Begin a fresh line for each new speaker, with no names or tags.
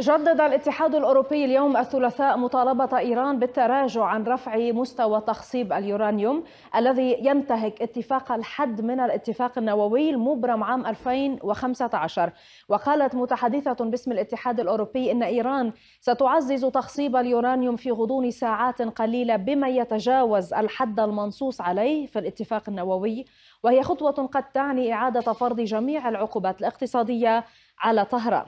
جدد الاتحاد الأوروبي اليوم الثلاثاء مطالبة إيران بالتراجع عن رفع مستوى تخصيب اليورانيوم الذي ينتهك اتفاق الحد من الاتفاق النووي المبرم عام 2015 وقالت متحدثة باسم الاتحاد الأوروبي إن إيران ستعزز تخصيب اليورانيوم في غضون ساعات قليلة بما يتجاوز الحد المنصوص عليه في الاتفاق النووي وهي خطوة قد تعني إعادة فرض جميع العقوبات الاقتصادية على طهران